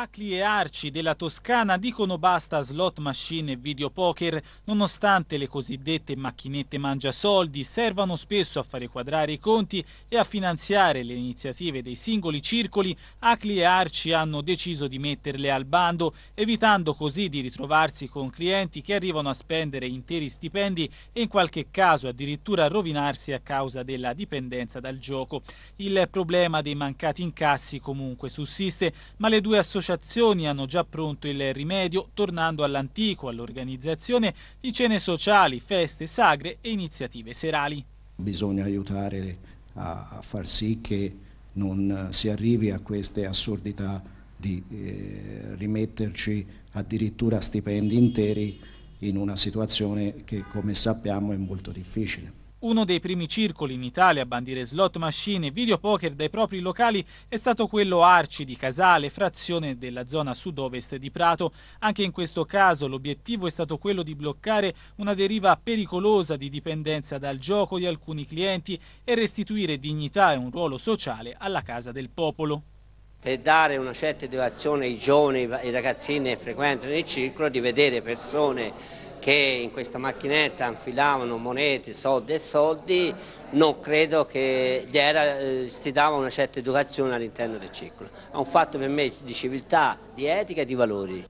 Acli e Arci della Toscana dicono basta a slot machine e videopoker, nonostante le cosiddette macchinette mangia soldi servano spesso a fare quadrare i conti e a finanziare le iniziative dei singoli circoli, Acli e Arci hanno deciso di metterle al bando, evitando così di ritrovarsi con clienti che arrivano a spendere interi stipendi e in qualche caso addirittura rovinarsi a causa della dipendenza dal gioco. Il problema dei mancati incassi comunque sussiste, ma le due associazioni associazioni hanno già pronto il rimedio tornando all'antico, all'organizzazione di cene sociali, feste, sagre e iniziative serali. Bisogna aiutare a far sì che non si arrivi a queste assurdità di eh, rimetterci addirittura stipendi interi in una situazione che come sappiamo è molto difficile. Uno dei primi circoli in Italia a bandire slot machine e videopoker dai propri locali è stato quello Arci di Casale, frazione della zona sud-ovest di Prato. Anche in questo caso l'obiettivo è stato quello di bloccare una deriva pericolosa di dipendenza dal gioco di alcuni clienti e restituire dignità e un ruolo sociale alla Casa del Popolo per dare una certa educazione ai giovani, ai ragazzini che frequentano il circolo, di vedere persone che in questa macchinetta infilavano monete, soldi e soldi, non credo che era, eh, si dava una certa educazione all'interno del circolo. È un fatto per me di civiltà, di etica e di valori.